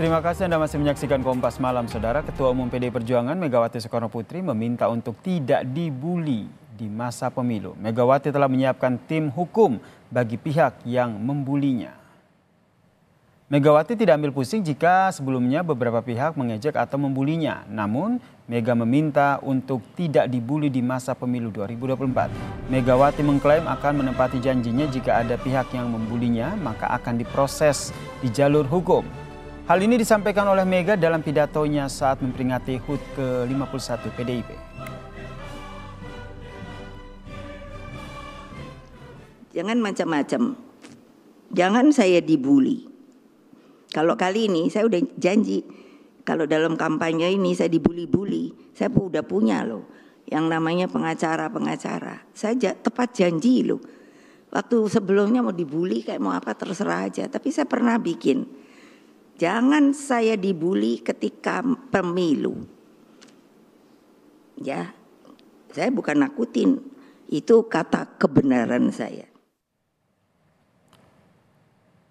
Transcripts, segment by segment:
Terima kasih Anda masih menyaksikan Kompas Malam, Saudara. Ketua Umum PD Perjuangan Megawati Soekarno Putri meminta untuk tidak dibuli di masa pemilu. Megawati telah menyiapkan tim hukum bagi pihak yang membulinya. Megawati tidak ambil pusing jika sebelumnya beberapa pihak mengejek atau membulinya. Namun, Mega meminta untuk tidak dibuli di masa pemilu 2024. Megawati mengklaim akan menepati janjinya jika ada pihak yang membulinya, maka akan diproses di jalur hukum. Hal ini disampaikan oleh Mega dalam pidatonya saat memperingati HUT ke-51 PDIP. Jangan macam-macam. Jangan saya dibully. Kalau kali ini saya udah janji kalau dalam kampanye ini saya dibully-bully, saya udah punya loh yang namanya pengacara-pengacara. Saya tepat janji loh. Waktu sebelumnya mau dibully kayak mau apa terserah aja, tapi saya pernah bikin Jangan saya dibully ketika pemilu. Ya, saya bukan nakutin. Itu kata kebenaran saya.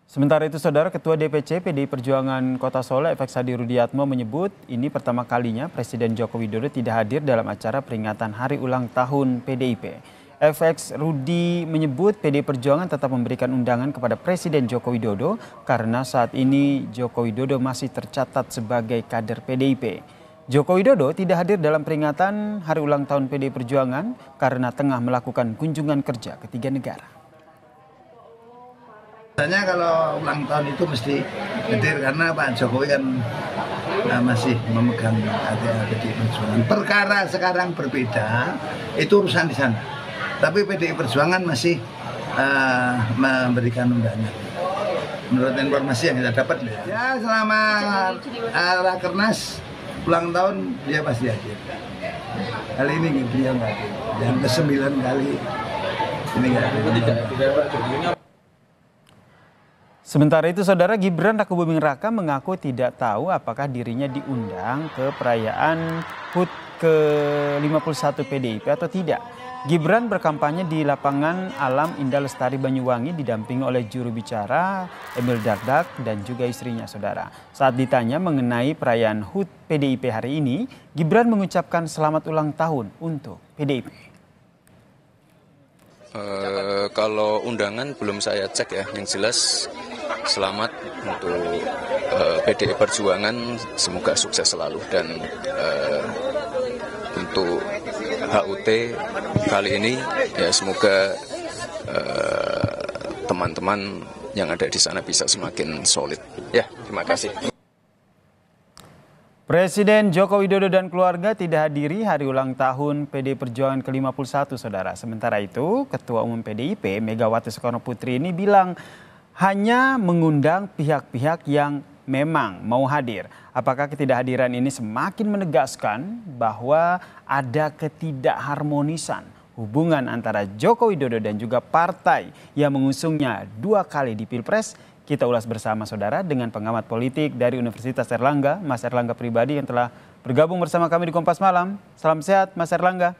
Sementara itu, Saudara Ketua DPC PDI Perjuangan Kota Solo, Efek Sadi Rudiatmo menyebut ini pertama kalinya Presiden Joko Widodo tidak hadir dalam acara peringatan Hari Ulang Tahun PDIP. FX Rudi menyebut PD Perjuangan tetap memberikan undangan kepada Presiden Joko Widodo karena saat ini Joko Widodo masih tercatat sebagai kader PDIP. Joko Widodo tidak hadir dalam peringatan hari ulang tahun PD Perjuangan karena tengah melakukan kunjungan kerja ke tiga negara. Biasanya kalau ulang tahun itu mesti hadir karena Pak Jokowi kan eh, masih memegang hati-hati Perjuangan. Perkara sekarang berbeda, itu urusan di sana tapi PDI Perjuangan masih uh, memberikan undangan. Menurut informasi yang kita dapat, ya, ya selama arah Rakernas ulang tahun dia pasti hadir. Kali ini dia nggak hadir. Yang ke sembilan kali ini nggak hadir. Sementara itu, Saudara Gibran Rakubuming Raka mengaku tidak tahu apakah dirinya diundang ke perayaan HUT ke-51 PDIP atau tidak. Gibran berkampanye di lapangan alam Indah Lestari Banyuwangi didampingi oleh juru bicara Emil Dardak dan juga istrinya saudara. Saat ditanya mengenai perayaan HUT PDIP hari ini, Gibran mengucapkan selamat ulang tahun untuk PDIP. Uh, eh, kalau undangan belum saya cek ya, yang jelas selamat untuk uh, eh, PDI Perjuangan, semoga sukses selalu dan uh, untuk HUT kali ini ya semoga eh, teman-teman uh, yang ada di sana bisa semakin solid. Ya, terima kasih. Presiden Joko Widodo dan keluarga tidak hadiri hari ulang tahun PD Perjuangan ke-51, Saudara. Sementara itu, Ketua Umum PDIP Megawati Soekarno Putri ini bilang hanya mengundang pihak-pihak yang memang mau hadir. Apakah ketidakhadiran ini semakin menegaskan bahwa ada ketidakharmonisan hubungan antara Joko Widodo dan juga partai yang mengusungnya dua kali di Pilpres? Kita ulas bersama saudara dengan pengamat politik dari Universitas Erlangga, Mas Erlangga Pribadi yang telah bergabung bersama kami di Kompas Malam. Salam sehat, Mas Erlangga.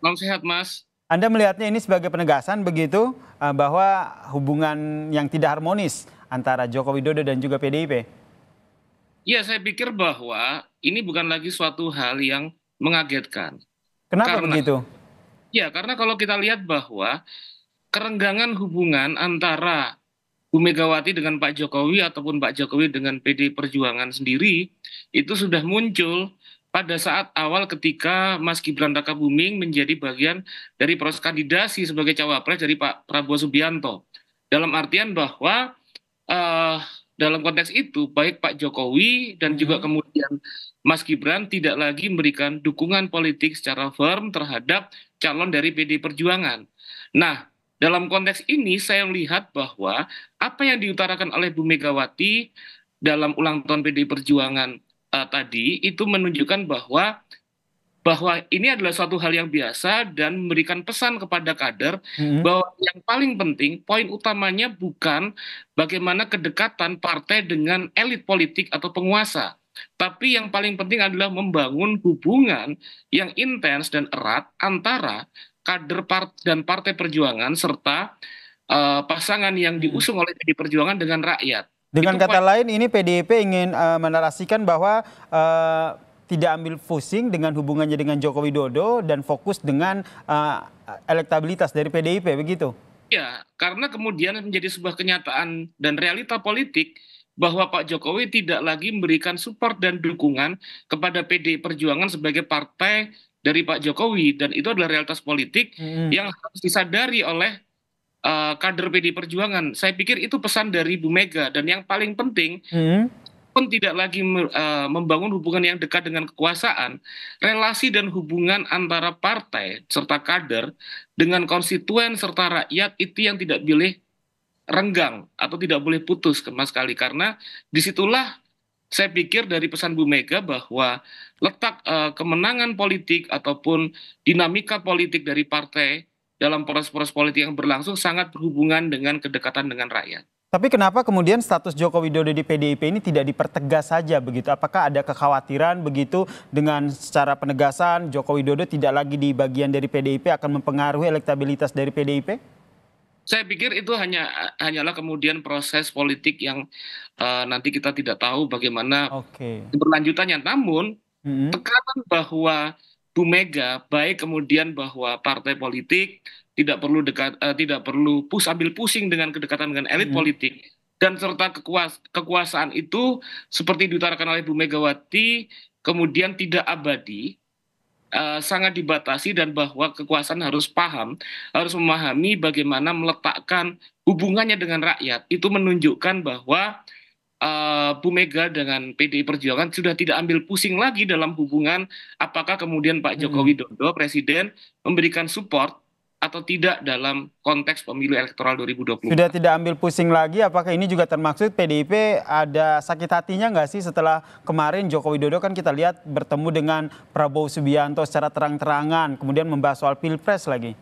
Salam sehat, Mas. Anda melihatnya ini sebagai penegasan begitu eh, bahwa hubungan yang tidak harmonis antara Joko Widodo dan juga PDIP? Ya, saya pikir bahwa ini bukan lagi suatu hal yang mengagetkan. Kenapa karena, begitu? Ya, karena kalau kita lihat bahwa kerenggangan hubungan antara Bu Megawati dengan Pak Jokowi ataupun Pak Jokowi dengan PD Perjuangan sendiri itu sudah muncul pada saat awal ketika Mas Gibran Raka Buming menjadi bagian dari proses kandidasi sebagai cawapres dari Pak Prabowo Subianto. Dalam artian bahwa uh, dalam konteks itu baik Pak Jokowi dan juga hmm. kemudian Mas Gibran tidak lagi memberikan dukungan politik secara firm terhadap calon dari PD Perjuangan. Nah, dalam konteks ini saya melihat bahwa apa yang diutarakan oleh Bu Megawati dalam ulang tahun PD Perjuangan uh, tadi itu menunjukkan bahwa bahwa ini adalah suatu hal yang biasa dan memberikan pesan kepada kader hmm. bahwa yang paling penting poin utamanya bukan bagaimana kedekatan partai dengan elit politik atau penguasa tapi yang paling penting adalah membangun hubungan yang intens dan erat antara kader part dan partai perjuangan serta uh, pasangan yang mm-hmm. diusung oleh PD Perjuangan dengan rakyat. Dengan Itu kata lain ini PDIP ingin uh, menarasikan bahwa uh, tidak ambil pusing dengan hubungannya dengan Joko Widodo dan fokus dengan uh, elektabilitas dari PDIP begitu. Ya, karena kemudian menjadi sebuah kenyataan dan realita politik bahwa Pak Jokowi tidak lagi memberikan support dan dukungan kepada PD Perjuangan sebagai partai dari Pak Jokowi dan itu adalah realitas politik hmm. yang harus disadari oleh uh, kader PD Perjuangan. Saya pikir itu pesan dari Bu Mega dan yang paling penting hmm pun tidak lagi uh, membangun hubungan yang dekat dengan kekuasaan, relasi dan hubungan antara partai serta kader dengan konstituen serta rakyat itu yang tidak boleh renggang atau tidak boleh putus sama sekali karena disitulah saya pikir dari pesan Bu Mega bahwa letak uh, kemenangan politik ataupun dinamika politik dari partai dalam proses-proses politik yang berlangsung sangat berhubungan dengan kedekatan dengan rakyat. Tapi kenapa kemudian status Joko Widodo di PDIP ini tidak dipertegas saja begitu? Apakah ada kekhawatiran begitu dengan secara penegasan Joko Widodo tidak lagi di bagian dari PDIP akan mempengaruhi elektabilitas dari PDIP? Saya pikir itu hanya hanyalah kemudian proses politik yang uh, nanti kita tidak tahu bagaimana okay. berlanjutannya. Namun mm -hmm. tekanan bahwa Bu Mega baik kemudian bahwa partai politik tidak perlu dekat uh, tidak perlu pus ambil pusing dengan kedekatan dengan elit hmm. politik dan serta kekuas kekuasaan itu seperti diutarakan oleh Bu Megawati kemudian tidak abadi uh, sangat dibatasi dan bahwa kekuasaan harus paham harus memahami bagaimana meletakkan hubungannya dengan rakyat itu menunjukkan bahwa uh, Bu Mega dengan PDI Perjuangan sudah tidak ambil pusing lagi dalam hubungan apakah kemudian Pak Jokowi hmm. Widodo presiden memberikan support atau tidak dalam konteks pemilu elektoral 2020. Sudah tidak ambil pusing lagi, apakah ini juga termaksud PDIP ada sakit hatinya nggak sih setelah kemarin Joko Widodo kan kita lihat bertemu dengan Prabowo Subianto secara terang-terangan, kemudian membahas soal pilpres lagi.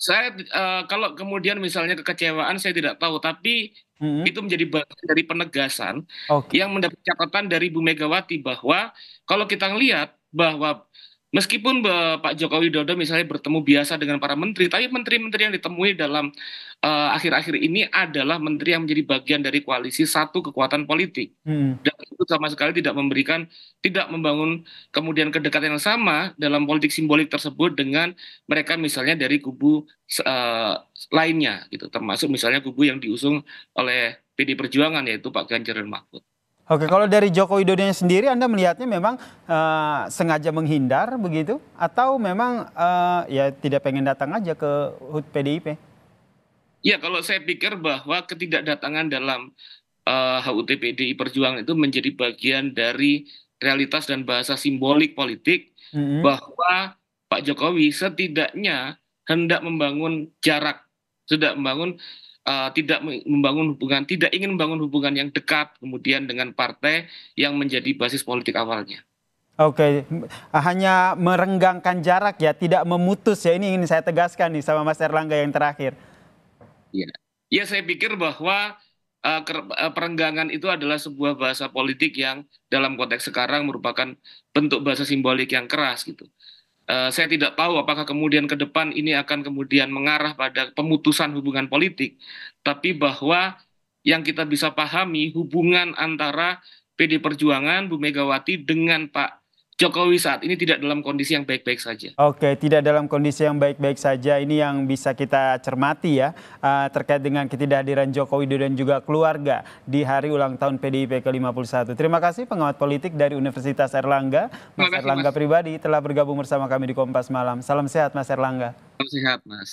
Saya uh, kalau kemudian misalnya kekecewaan saya tidak tahu, tapi mm-hmm. itu menjadi bagian dari penegasan okay. yang mendapat catatan dari Bu Megawati bahwa kalau kita lihat bahwa Meskipun Pak Jokowi Dodo misalnya bertemu biasa dengan para menteri, tapi menteri-menteri yang ditemui dalam eh, akhir-akhir uh, ini adalah menteri yang menjadi bagian dari koalisi satu kekuatan politik. Hmm. Dan itu sama sekali tidak memberikan, tidak membangun kemudian kedekatan yang sama dalam politik simbolik tersebut dengan mereka misalnya dari kubu uh, lainnya, gitu termasuk misalnya kubu yang diusung oleh PD Perjuangan yaitu Pak Ganjar dan Mahfud. Oke, kalau dari Joko Widodo sendiri Anda melihatnya memang uh, sengaja menghindar begitu atau memang uh, ya tidak pengen datang aja ke HUT PDIP? Ya, kalau saya pikir bahwa ketidakdatangan dalam uh, eh, HUT PDIP Perjuangan itu menjadi bagian dari realitas dan bahasa simbolik politik -hmm. bahwa Pak Jokowi setidaknya hendak membangun jarak, sudah membangun Eh, tidak membangun hubungan, tidak ingin membangun hubungan yang dekat kemudian dengan partai yang menjadi basis politik awalnya. Oke, hanya merenggangkan jarak ya, tidak memutus ya. Ini ingin saya tegaskan nih sama Mas Erlangga yang terakhir. Iya, ya saya pikir bahwa uh, perenggangan itu adalah sebuah bahasa politik yang dalam konteks sekarang merupakan bentuk bahasa simbolik yang keras gitu. Eh, saya tidak tahu apakah kemudian ke depan ini akan kemudian mengarah pada pemutusan hubungan politik, tapi bahwa yang kita bisa pahami hubungan antara PD Perjuangan, Bu Megawati dengan Pak Jokowi saat ini tidak dalam kondisi yang baik-baik saja. Oke, tidak dalam kondisi yang baik-baik saja. Ini yang bisa kita cermati ya eh, terkait dengan ketidakhadiran Jokowi dan juga keluarga di hari ulang tahun PDIP ke-51. Terima kasih pengamat politik dari Universitas Erlangga, Mas kasih, Erlangga mas. pribadi telah bergabung bersama kami di Kompas Malam. Salam sehat Mas Erlangga. Salam sehat Mas.